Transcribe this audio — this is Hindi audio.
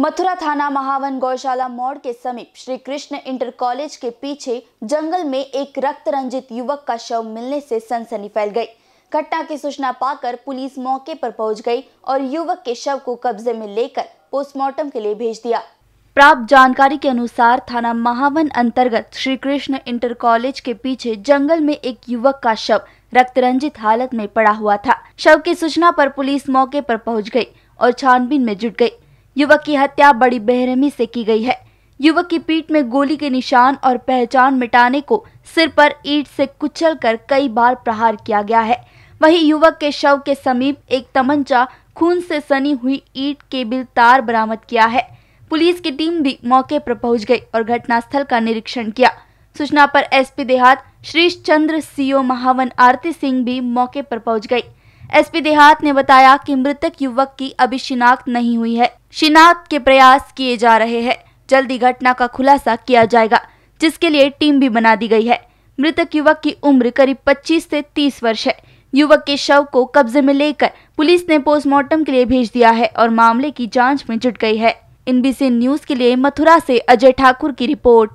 मथुरा थाना महावन गौशाला मोड़ के समीप श्री कृष्ण इंटर कॉलेज के पीछे जंगल में एक रक्त रंजित युवक का शव मिलने से सनसनी फैल गई घटना की सूचना पाकर पुलिस मौके पर पहुंच गई और युवक के शव को कब्जे में लेकर पोस्टमार्टम के लिए भेज दिया प्राप्त जानकारी के अनुसार थाना महावन अंतर्गत श्री कृष्ण इंटर कॉलेज के पीछे जंगल में एक युवक का शव रक्त रंजित हालत में पड़ा हुआ था शव की सूचना पर पुलिस मौके पर पहुंच गई और छानबीन में जुट गई युवक की हत्या बड़ी बेरहमी से की गई है युवक की पीठ में गोली के निशान और पहचान मिटाने को सिर पर ईट से कुचल कर कई बार प्रहार किया गया है वहीं युवक के शव के समीप एक तमंचा खून से सनी हुई ईट केबिल तार बरामद किया है पुलिस की टीम भी मौके पर पहुंच गई और घटनास्थल का निरीक्षण किया सूचना पर एसपी देहात श्रीश चंद्र सीओ महावन आरती सिंह भी मौके पर पहुंच गयी एसपी देहात ने बताया कि मृतक युवक की अभी शिनाख्त नहीं हुई है शिनाख्त के प्रयास किए जा रहे हैं जल्दी घटना का खुलासा किया जाएगा जिसके लिए टीम भी बना दी गई है मृतक युवक की उम्र करीब 25 से 30 वर्ष है युवक के शव को कब्जे में लेकर पुलिस ने पोस्टमार्टम के लिए भेज दिया है और मामले की जाँच में जुट गई है एनबीसी न्यूज के लिए मथुरा ऐसी अजय ठाकुर की रिपोर्ट